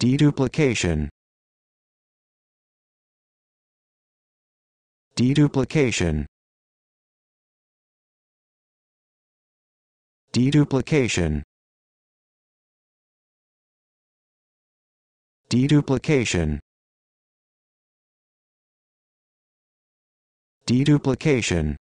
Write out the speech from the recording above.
Deduplication Deduplication Deduplication Deduplication Deduplication